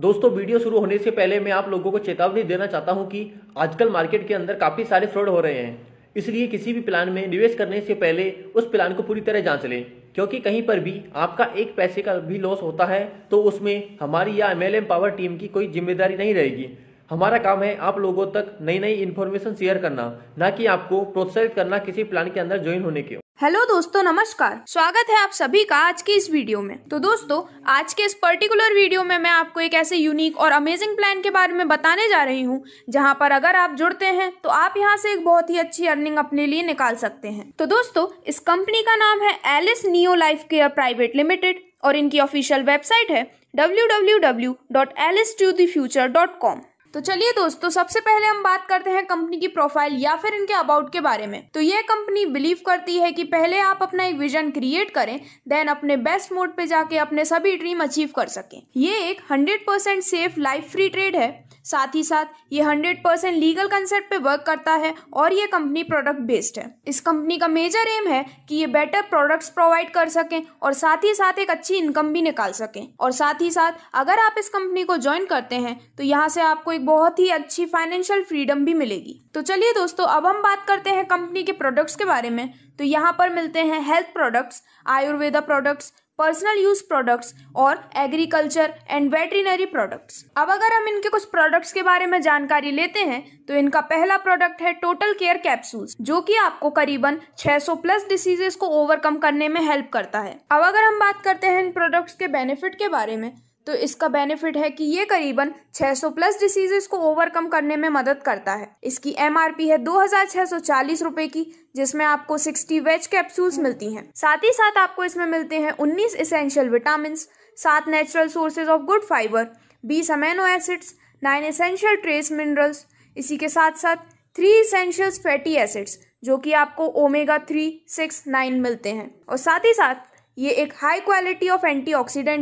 दोस्तों वीडियो शुरू होने से पहले मैं आप लोगों को चेतावनी देना चाहता हूं कि आजकल मार्केट के अंदर काफ़ी सारे फ्रॉड हो रहे हैं इसलिए किसी भी प्लान में निवेश करने से पहले उस प्लान को पूरी तरह जांच लें क्योंकि कहीं पर भी आपका एक पैसे का भी लॉस होता है तो उसमें हमारी या एम पावर टीम की कोई जिम्मेदारी नहीं रहेगी हमारा काम है आप लोगों तक नई नई इन्फॉर्मेशन शेयर करना ना कि आपको प्रोत्साहित करना किसी प्लान के अंदर ज्वाइन होने के हेलो दोस्तों नमस्कार स्वागत है आप सभी का आज की इस वीडियो में तो दोस्तों आज के इस पर्टिकुलर वीडियो में मैं आपको एक ऐसे यूनिक और अमेजिंग प्लान के बारे में बताने जा रही हूँ जहाँ पर अगर आप जुड़ते हैं तो आप यहाँ से एक बहुत ही अच्छी अर्निंग अपने लिए निकाल सकते हैं तो दोस्तों इस कंपनी का नाम है Alice Neo Life Care private limited और इनकी ऑफिशियल वेबसाइट है डब्ल्यू तो चलिए दोस्तों सबसे पहले हम बात करते हैं कंपनी की प्रोफाइल या फिर इनके अबाउट के बारे में तो ये कंपनी बिलीव करती है कि पहले आप अपना एक विजन क्रिएट करें देन अपने बेस्ट मोड पे जाके अपने सभी ड्रीम अचीव कर सकें ये एक 100% सेफ लाइफ फ्री ट्रेड है साथ ही साथ ये 100% लीगल कंसेप्ट पे वर्क करता है और ये कंपनी प्रोडक्ट बेस्ड है इस कंपनी का मेजर एम है कि ये बेटर प्रोडक्ट्स प्रोवाइड कर सकें और साथ ही साथ एक अच्छी इनकम भी निकाल सकें और साथ ही साथ अगर आप इस कंपनी को ज्वाइन करते हैं तो यहाँ से आपको एक बहुत ही अच्छी फाइनेंशियल फ्रीडम भी मिलेगी तो चलिए दोस्तों अब हम बात करते हैं कंपनी के प्रोडक्ट्स के बारे में तो यहाँ पर मिलते हैं health products Ayurveda products personal use products और एग्रीकल्चर एंड वेटरीनरी प्रोडक्ट्स अब अगर हम इनके कुछ प्रोडक्ट्स के बारे में जानकारी लेते हैं तो इनका पहला प्रोडक्ट है टोटल केयर कैप्सूल्स जो कि आपको करीबन 600 प्लस डिसीजेस को ओवरकम करने में हेल्प करता है अब अगर हम बात करते हैं इन प्रोडक्ट्स के बेनिफिट के बारे में तो इसका बेनिफिट है कि ये करीबन 600 प्लस डिसीजेस को ओवरकम करने में मदद करता है इसकी एमआरपी है दो रुपए की जिसमें आपको 60 वेज कैप्सूल्स मिलती हैं साथ ही साथ आपको इसमें मिलते हैं 19 इसेंशियल विटामिन सात natural sources of good fibre 20 amino acids nine essential trace minerals इसी के साथ साथ थ्री इसेंशियल फैटी एसिड्स जो कि आपको ओमेगा थ्री सिक्स नाइन मिलते हैं और साथ ही साथ ये एक हाई क्वालिटी ऑफ एंटी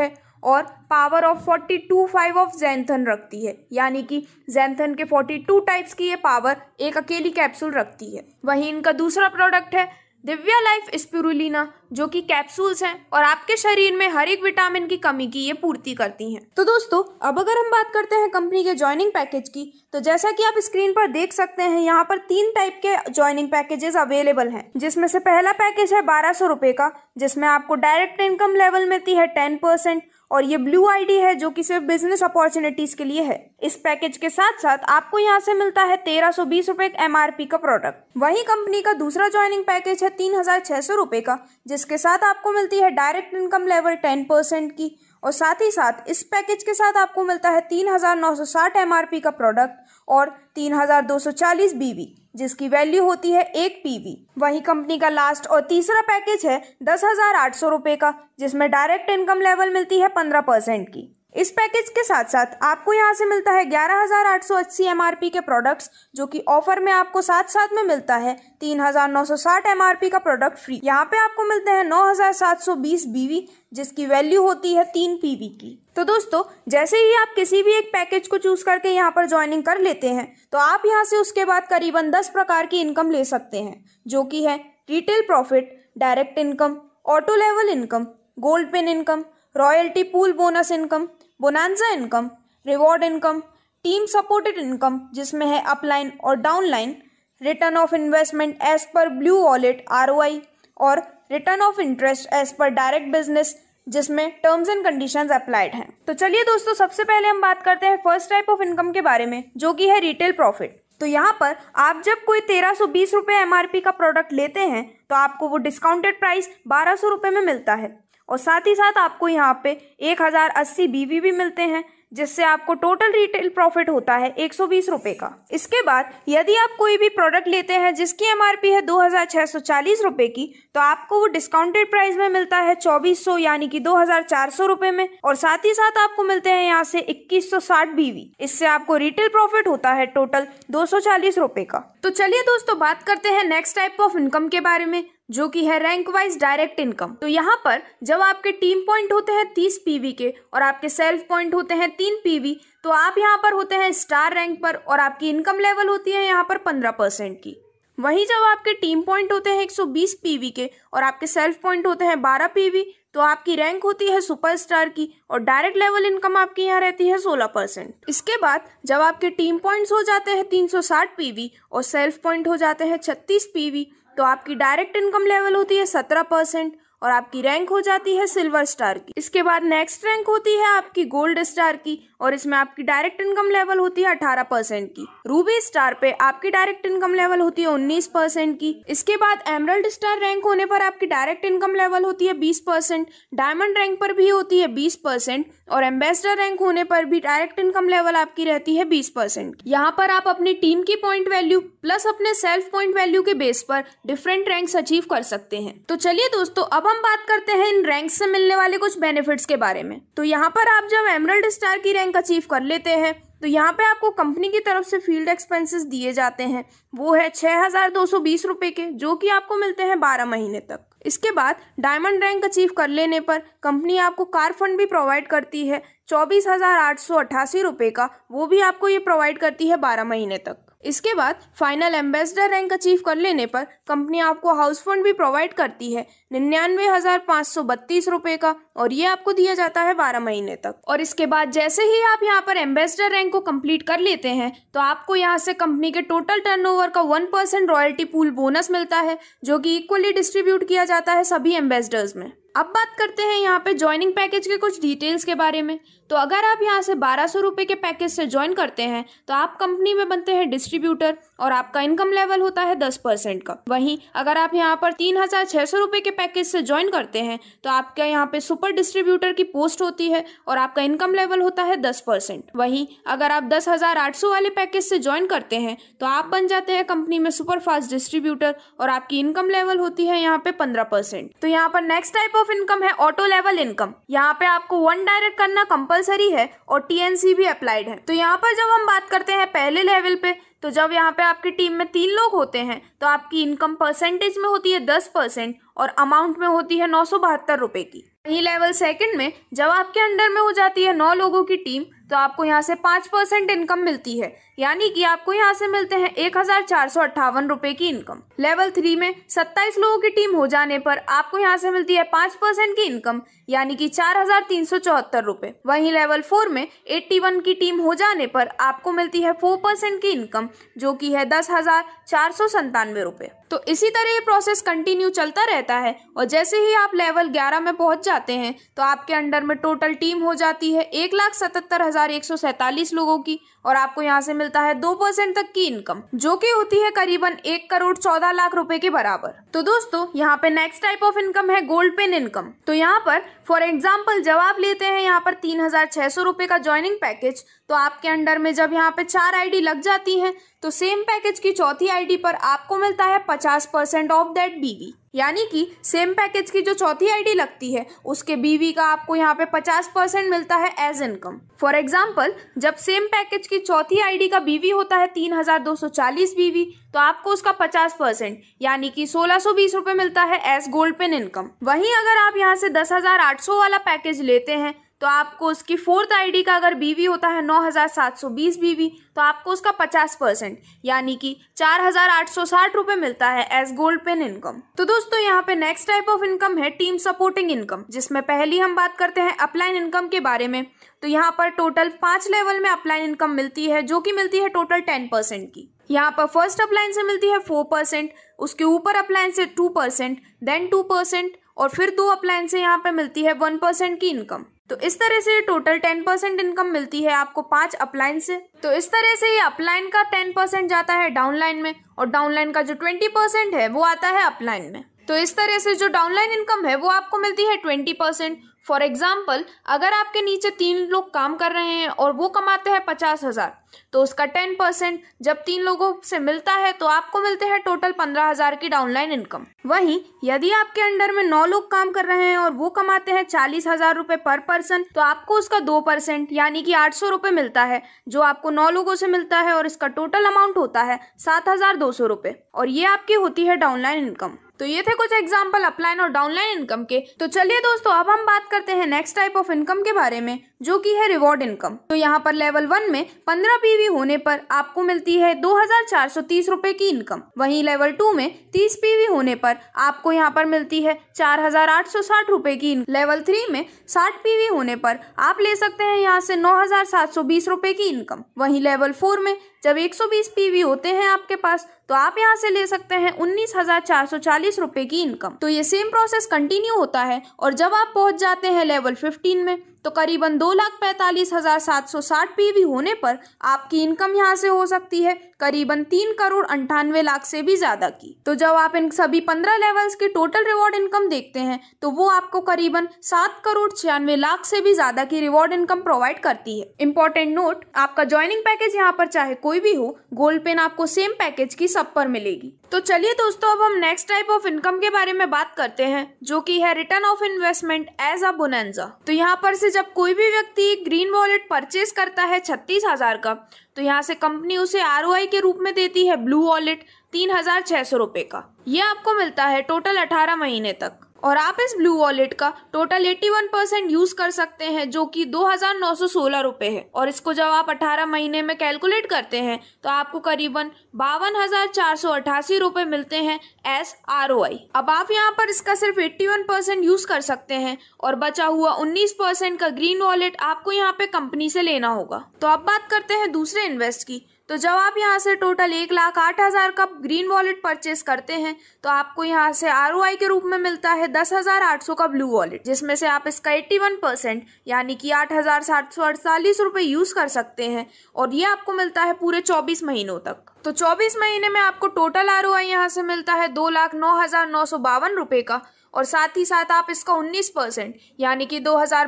है और power of forty two five of जैंथन रखती है यानी कि जैंथन के फोर्टी टू टाइप्स की ये पावर एक अकेली कैप्सूल रखती है वहीं इनका दूसरा प्रोडक्ट है दिव्या लाइफ स्पिरुलिना जो कि कैप्सूल्स हैं और आपके शरीर में हर एक विटामिन की कमी की ये पूर्ति करती हैं तो दोस्तों अब अगर हम बात करते हैं कंपनी के ज्वाइनिंग पैकेज की तो जैसा कि आप स्क्रीन पर देख सकते हैं यहाँ पर तीन टाइप के ज्वाइनिंग पैकेजेस अवेलेबल हैं जिसमें से पहला पैकेज है बारह सौ का जिसमें आपको डायरेक्ट इनकम लेवल मिलती है टेन परसेंट और ये ब्लू आईडी है जो कि सिर्फ बिजनेस अपॉर्चुनिटीज के लिए है इस पैकेज के साथ साथ आपको यहाँ से मिलता है तेरह सौ बीस रूपए एम का प्रोडक्ट वही कंपनी का दूसरा ज्वाइनिंग पैकेज है तीन हजार छह सौ रूपए का जिसके साथ आपको मिलती है direct income level ten percent की और साथ ही साथ इस पैकेज के साथ आपको मिलता है 3,960 पी का प्रोडक्ट और 3,240 बीवी जिसकी वैल्यू होती है एक पीवी वही कंपनी का लास्ट और तीसरा पैकेज है दस हजार आठ सौ रुपए का जिसमें डायरेक्ट इनकम लेवल मिलती है पंद्रह परसेंट की इस पैकेज के साथ साथ आपको यहाँ से मिलता है ग्यारह हज़ार आठ सौ अस्सी एम आर पी के प्रोडक्ट्स जो कि ऑफर में आपको साथ साथ में मिलता है तीन हज़ार नौ सौ साठ एम आर पी का प्रोडक्ट फ्री यहाँ पे आपको मिलते हैं नौ हज़ार सात सौ बीस बीवी जिसकी वैल्यू होती है तीन पीवी की तो दोस्तों जैसे ही आप किसी भी एक पैकेज को चूज करके यहाँ पर ज्वाइनिंग कर लेते हैं तो आप यहाँ से उसके बाद करीबन दस प्रकार की इनकम ले सकते हैं जो की है retail profit direct income auto level income gold pin income royalty pool bonus income bonanza income reward income team supported income जिसमें है अपलाइन और downline return of investment as per blue wallet R और return of interest as per direct business जिसमें terms and conditions applied हैं तो चलिए दोस्तों सबसे पहले हम बात करते हैं फर्स्ट टाइप ऑफ इनकम के बारे में जो कि है रिटेल प्रॉफिट तो यहाँ पर आप जब कोई तेरह सौ बीस रुपये एम का प्रोडक्ट लेते हैं तो आपको वो डिस्काउंटेड प्राइस बारह सौ रुपये में मिलता है और साथ ही साथ आपको यहाँ पे एक हज़ार अस्सी बीवी भी मिलते हैं जिससे आपको टोटल रिटेल प्रॉफिट होता है एक सौ बीस रुपये का इसके बाद यदि आप कोई भी प्रोडक्ट लेते हैं जिसकी एमआरपी है दो हज़ार छह सौ चालीस रुपये की तो आपको वो डिस्काउंटेड प्राइस में मिलता है चौबीस सौ यानी कि दो हज़ार चार सौ रुपये में और साथ ही साथ आपको मिलते हैं यहाँ से इक्कीस सौ साठ बीवी इससे आपको रिटेल प्रॉफिट होता है टोटल दो सौ चालीस रुपये का तो चलिए दोस्तों बात करते हैं नेक्स्ट टाइप ऑफ इनकम के बारे में जो कि है रैंक वाइज डायरेक्ट इनकम तो यहाँ पर जब आपके टीम पॉइंट होते हैं तीस पीवी के और आपके सेल्फ पॉइंट होते हैं तीन पीवी तो आप यहाँ पर होते हैं स्टार रैंक पर और आपकी इनकम लेवल होती है यहाँ पर पंद्रह परसेंट की वहीं जब आपके टीम पॉइंट होते हैं 120 पीवी के और आपके सेल्फ पॉइंट होते हैं 12 पीवी तो आपकी रैंक होती है सुपरस्टार की और डायरेक्ट लेवल इनकम आपकी यहाँ रहती है 16 परसेंट इसके बाद जब आपके टीम पॉइंट्स हो जाते हैं 360 पीवी और सेल्फ पॉइंट हो जाते हैं 36 पीवी तो आपकी डायरेक्ट इनकम लेवल होती है सत्रह परसेंट और आपकी रैंक हो जाती है सिल्वर स्टार की इसके बाद नेक्स्ट रैंक होती है आपकी गोल्ड स्टार की और इसमें आपकी डायरेक्ट इनकम लेवल होती है अठारह परसेंट की रूबी स्टार पे आपकी डायरेक्ट इनकम लेवल होती है उन्नीस परसेंट की इसके बाद एमरल्ड स्टार रैंक होने पर आपकी डायरेक्ट इनकम लेवल होती है बीस परसेंट डायमंड रैंक पर भी होती है बीस परसेंट और एम्बेसडर रैंक होने पर भी डायरेक्ट इनकम लेवल आपकी रहती है बीस परसेंट यहाँ पर आप अपनी टीम की पॉइंट वैल्यू प्लस अपने सेल्फ पॉइंट वैल्यू के बेस पर डिफरेंट रैंक अचीव कर सकते हैं तो चलिए दोस्तों अब हम बात करते हैं इन रैंक से मिलने वाले कुछ बेनिफिट्स के बारे में तो यहाँ पर आप जब एमरल्ड स्टार की रैंक अचीव कर लेते हैं तो यहाँ पे आपको कंपनी की तरफ से फील्ड एक्सपेंसेस दिए जाते हैं वो है छः हज़ार दो सौ बीस रुपये के जो कि आपको मिलते हैं बारह महीने तक इसके बाद डायमंड रैंक अचीव कर लेने पर कंपनी आपको कार फंड भी प्रोवाइड करती है चौबीस हज़ार आठ सौ अट्ठासी रुपए का वो भी आपको ये प्रोवाइड करती है बारह महीने तक इसके बाद फाइनल एम्बेसडर रैंक अचीव कर लेने पर कंपनी आपको हाउस फंड भी प्रोवाइड करती है निन्यानवे हजार पाँच सौ बत्तीस रुपए का और ये आपको दिया जाता है बारह महीने तक और इसके बाद जैसे ही आप यहाँ पर एम्बेसडर रैंक को कंप्लीट कर लेते हैं तो आपको यहाँ से कंपनी के टोटल टर्नओवर का one percent royalty pool bonus मिलता है जो कि इक्वली डिस्ट्रीब्यूट किया जाता है सभी एम्बेसडर्स में अब बात करते हैं यहाँ पे ज्वाइनिंग पैकेज के कुछ डिटेल्स के बारे में तो अगर आप यहाँ से बारह सौ रुपये के पैकेज से ज्वाइन करते हैं तो आप कंपनी में बनते हैं डिस्ट्रीब्यूटर और आपका इनकम लेवल होता है दस परसेंट का वहीं अगर आप यहाँ पर तीन हज़ार छः सौ रुपये के पैकेज से ज्वाइन करते हैं तो आपका यहाँ पे सुपर डिस्ट्रीब्यूटर की पोस्ट होती है और आपका इनकम लेवल होता है दस परसेंट वहीं अगर आप दस हज़ार आठ सौ वाले पैकेज से ज्वाइन करते हैं तो आप बन जाते हैं कंपनी में सुपर फास्ट डिस्ट्रीब्यूटर और आपकी इनकम लेवल होती है यहाँ पे पंद्रह परसेंट तो यहाँ पर नेक्स्ट टाइप ऑफ इनकम है ऑटो लेवल इनकम यहाँ पे आपको वन डायरेक्ट करना कंपल कंपलसरी है और टीएनसी भी अप्लाइड है तो यहाँ पर जब हम बात करते हैं पहले लेवल पे तो जब यहाँ पे आपकी टीम में तीन लोग होते हैं तो आपकी इनकम परसेंटेज में होती है दस परसेंट और अमाउंट में होती है नौ सौ बहत्तर रुपये की वहीं लेवल सेकंड में जब आपके अंडर में हो जाती है नौ लोगों की टीम तो आपको यहाँ से पाँच परसेंट इनकम मिलती है यानी कि आपको यहाँ से मिलते हैं एक हजार चार सौ अट्ठावन रुपए की इनकम लेवल थ्री में सत्ताईस लोगों की टीम हो जाने पर आपको यहाँ से मिलती है पाँच परसेंट की इनकम यानी कि चार हजार तीन सौ चौहत्तर रुपए वहीं लेवल फोर में एट्टी वन की टीम हो जाने पर आपको मिलती है फोर परसेंट की इनकम जो की है दस हजार चार सौ संतानवे रुपए तो इसी तरह ये प्रोसेस कंटिन्यू चलता रहता है और जैसे ही आप लेवल ग्यारह में पहुंच जाते हैं तो आपके अंडर में टोटल टीम हो जाती है एक लाख सतहत्तर हजार लोगों की और आपको यहाँ से मिलता है दो परसेंट तक की इनकम जो कि होती है करीबन एक करोड़ चौदह लाख रुपए के बराबर तो दोस्तों यहाँ पे नेक्स्ट टाइप ऑफ इनकम है गोल्ड पेन इनकम तो यहाँ पर फॉर एग्जाम्पल जब आप लेते हैं यहाँ पर तीन हजार छह सौ रुपए का ज्वाइनिंग पैकेज तो आपके अंडर में जब यहाँ पे चार डी लग जाती है तो सेम पैकेज की चौथी डी पर आपको मिलता है पचास परसेंट ऑफ दैट बीवी यानी कि सेम पैकेज की जो चौथी आईडी लगती है उसके बीवी का आपको यहाँ पे 50 परसेंट मिलता है एज इनकम फॉर एग्जाम्पल जब सेम पैकेज की चौथी आईडी का बीवी होता है 3240 बीवी तो आपको उसका 50 परसेंट यानी कि सोलह सो बीस रुपए मिलता है एज गोल्ड पेन इनकम वहीं अगर आप यहाँ से दस हजार आठ सौ वाला पैकेज लेते हैं तो आपको उसकी फोर्थ आईडी का अगर बीवी होता है 9,720 बीवी तो आपको उसका 50 परसेंट यानी कि चार हजार रुपए मिलता है एज गोल्ड पेन इनकम तो दोस्तों यहाँ पे नेक्स्ट टाइप ऑफ इनकम है टीम सपोर्टिंग इनकम जिसमें पहली हम बात करते हैं अपलाइन इनकम के बारे में तो यहाँ पर टोटल पांच लेवल में अपलाइन इनकम मिलती है जो की मिलती है टोटल टेन परसेंट की यहाँ पर फर्स्ट अपलाइन से मिलती है फोर परसेंट उसके ऊपर अपलाइन से two percent then two percent और फिर दो अपलाइन से यहाँ पे मिलती है वन परसेंट की इनकम तो इस तरह से टोटल टेन परसेंट इनकम मिलती है आपको पांच अपलाइन से तो इस तरह से ये अपलाइन का टेन परसेंट जाता है डाउनलाइन में और डाउनलाइन का जो ट्वेंटी परसेंट है वो आता है अपलाइन में तो इस तरह से जो डाउनलाइन इनकम है वो आपको मिलती है ट्वेंटी परसेंट फॉर एग्जाम्पल अगर आपके नीचे तीन लोग काम कर रहे हैं और वो कमाते हैं पचास हज़ार तो उसका टेन परसेंट जब तीन लोगों से मिलता है तो आपको मिलते हैं टोटल पंद्रह हज़ार की डाउनलाइन इनकम वहीं यदि आपके अंडर में नौ लोग काम कर रहे हैं और वो कमाते हैं चालीस हज़ार रुपए पर पर्सन तो आपको उसका दो परसेंट यानी कि आठ सौ रुपए मिलता है जो आपको नौ लोगों से मिलता है और इसका टोटल अमाउंट होता है सात हज़ार दो सौ रुपए और ये आपकी होती है डाउनलाइन इनकम तो ये थे कुछ एग्जाम्पल अपलाइन और डाउनलाइन इनकम के तो चलिए दोस्तों अब हम बात कर करते हैं नेक्स्ट टाइप ऑफ इनकम के बारे में जो कि है रिवॉर्ड इनकम तो यहाँ पर लेवल वन में पंद्रह पीवी होने पर आपको मिलती है दो हजार चार सौ तीस रूपए की इनकम वहीं लेवल टू में तीस पीवी होने पर आपको यहाँ पर मिलती है चार हजार आठ सौ साठ रूपए की लेवल थ्री में साठ पीवी होने पर आप ले सकते हैं यहाँ से नौ हजार सात सौ बीस रूपए की इनकम वहीं लेवल फोर में जब एक सौ बीस पीवी होते हैं आपके पास तो आप यहाँ से ले सकते हैं उन्नीस हजार चार सौ चालीस रूपए की इनकम तो ये सेम प्रोसेस कंटिन्यू होता है और जब आप पहुंच जाते हैं लेवल फिफ्टीन में तो करीबन दो लाख पैंतालीस हज़ार सात सौ साठ पीवी होने पर आपकी इनकम यहाँ से हो सकती है करीबन तीन करोड़ अंठानवे लाख से भी ज़्यादा की तो जब आप इन सभी पंद्रह लेवल्स की टोटल रिवॉर्ड इनकम देखते हैं तो वो आपको करीबन सात करोड़ छियानवे लाख से भी ज़्यादा की रिवॉर्ड इनकम प्रोवाइड करती है इम्पोर्टेंट नोट आपका ज्वाइनिंग पैकेज यहाँ पर चाहे कोई भी हो गोल्ड पेन आपको सेम पैकेज की सब पर मिलेगी तो चलिए दोस्तों अब हम नेक्स्ट टाइप ऑफ इनकम के बारे में बात करते हैं जो की है return of investment as a bonanza तो यहाँ पर से जब कोई भी व्यक्ति ग्रीन वॉलेट परचेज करता है छत्तीस हज़ार का तो यहाँ से कंपनी उसे आर के रूप में देती है ब्लू वॉलेट तीन हज़ार छः सौ रुपये का यह आपको मिलता है टोटल अठारह महीने तक और आप इस ब्लू वॉलेट का टोटल 81 परसेंट यूज कर सकते हैं जो कि दो हजार नौ सौ सोलह रूपए है और इसको जब आप 18 महीने में कैलकुलेट करते हैं तो आपको करीबन बावन हजार चार सौ अठासी रूपए मिलते हैं एस आर ओ आई अब आप यहाँ पर इसका सिर्फ 81 परसेंट यूज कर सकते हैं और बचा हुआ 19 परसेंट का ग्रीन वॉलेट आपको यहाँ पे कंपनी से लेना होगा तो अब बात करते हैं दूसरे इन्वेस्ट की तो जब आप यहाँ से टोटल एक लाख आठ हज़ार का ग्रीन वॉलेट परचेस करते हैं तो आपको यहाँ से आर के रूप में मिलता है दस हज़ार आठ सौ का ब्लू वॉलेट जिसमें से आप इसका एट्टी वन परसेंट यानी कि आठ हज़ार सात सौ अड़तालीस रुपये यूज़ कर सकते हैं और ये आपको मिलता है पूरे चौबीस महीनों तक तो चौबीस महीने में आपको टोटल आर ओ आई यहाँ से मिलता है दो लाख नौ हज़ार नौ सौ बावन रुपये का और साथ ही साथ आप इसका 19 परसेंट यानी कि दो हजार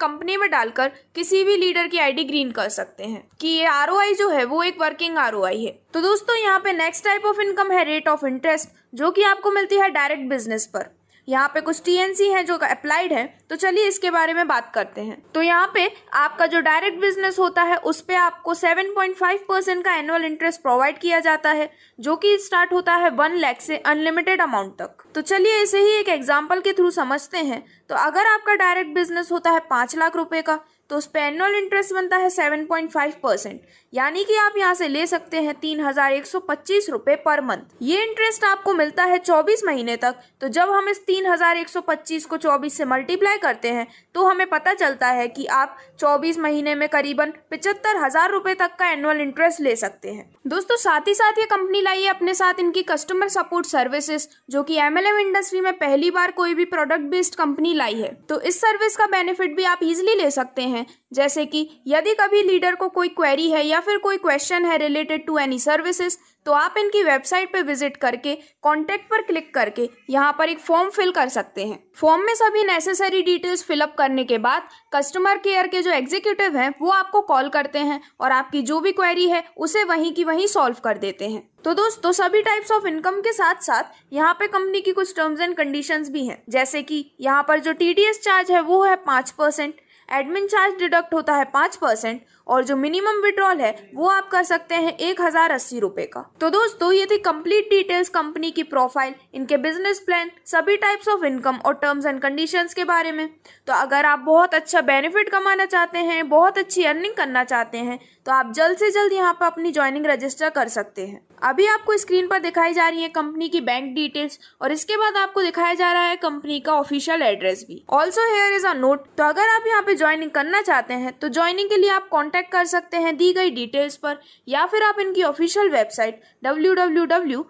कंपनी में डालकर किसी भी लीडर की आईडी ग्रीन कर सकते हैं कि ये आर जो है वो एक वर्किंग आर है तो दोस्तों यहाँ पे नेक्स्ट टाइप ऑफ इनकम है रेट ऑफ इंटरेस्ट जो कि आपको मिलती है डायरेक्ट बिजनेस पर यहाँ पे कुछ टीएनसी हैं जो अप्लाइड है तो चलिए इसके बारे में बात करते हैं तो यहाँ पे आपका जो डायरेक्ट बिजनेस होता है उस पर आपको 7.5 परसेंट का एनुअल इंटरेस्ट प्रोवाइड किया जाता है जो कि स्टार्ट होता है वन लैख से अनलिमिटेड अमाउंट तक तो चलिए इसे ही एक एग्जाम्पल के थ्रू समझते हैं तो अगर आपका डायरेक्ट बिजनेस होता है पाँच लाख रुपए का तो उस पर एनुअल इंटरेस्ट बनता है सेवन पॉइंट फाइव परसेंट यानी कि आप यहाँ से ले सकते हैं तीन हजार एक सौ पच्चीस रुपये पर मंथ ये इंटरेस्ट आपको मिलता है चौबीस महीने तक तो जब हम इस तीन हजार एक सौ पच्चीस को चौबीस से मल्टीप्लाई करते हैं तो हमें पता चलता है कि आप चौबीस महीने में करीबन पिचहत्तर हजार रुपये तक का एनुअल इंटरेस्ट ले सकते हैं दोस्तों साथ ही साथ ये कंपनी लाई है अपने साथ इनकी कस्टमर सपोर्ट सर्विसेज जो कि एम एमएलएम इंडस्ट्री में पहली बार कोई भी प्रोडक्ट बेस्ड कंपनी लाई है तो इस सर्विस का बेनिफिट भी आप इजीली ले सकते हैं जैसे कि यदि कभी लीडर को कोई क्वेरी है या फिर कोई क्वेश्चन है रिलेटेड टू एनी सर्विसेज तो आप इनकी वेबसाइट पर विजिट करके कॉन्टैक्ट पर क्लिक करके यहाँ पर एक फॉर्म फिल कर सकते हैं फॉर्म में सभी नेसेसरी डिटेल्स फिलअप करने के बाद कस्टमर केयर के जो एग्जीक्यूटिव हैं वो आपको कॉल करते हैं और आपकी जो भी क्वेरी है उसे वहीं की वहीं सॉल्व कर देते हैं तो दोस्तों सभी टाइप्स ऑफ इनकम के साथ साथ यहाँ पे कंपनी की कुछ टर्म्स एंड कंडीशंस भी हैं जैसे कि यहाँ पर जो टी चार्ज है वो है पाँच परसेंट एडमिन चार्ज डिडक्ट होता है पाँच परसेंट और जो मिनिमम विड्रॉल है वो आप कर सकते हैं एक हजार अस्सी रुपए का तो दोस्तों ये थी कंप्लीट डिटेल्स कंपनी की प्रोफाइल इनके बिजनेस प्लान सभी टाइप्स ऑफ इनकम और टर्म्स एंड कंडीशन के बारे में तो अगर आप बहुत अच्छा बेनिफिट कमाना चाहते हैं बहुत अच्छी अर्निंग करना चाहते हैं तो आप जल्द से जल्द यहाँ पर अपनी ज्वाइनिंग रजिस्टर कर सकते हैं अभी आपको स्क्रीन पर दिखाई जा रही है कंपनी की बैंक डिटेल्स और इसके बाद आपको दिखाया जा रहा है कंपनी का ऑफिशियल एड्रेस भी also here is a note तो अगर आप यहाँ पे ज्वाइनिंग करना चाहते हैं तो ज्वाइनिंग के लिए आप कॉन्टेक्ट कॉन्टैक्ट कर सकते हैं दी गई डिटेल्स पर या फिर आप इनकी ऑफिशियल वेबसाइट डब्ल्यू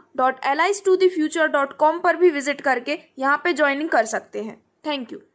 पर भी विजिट करके यहाँ पे ज्वाइनिंग कर सकते हैं थैंक यू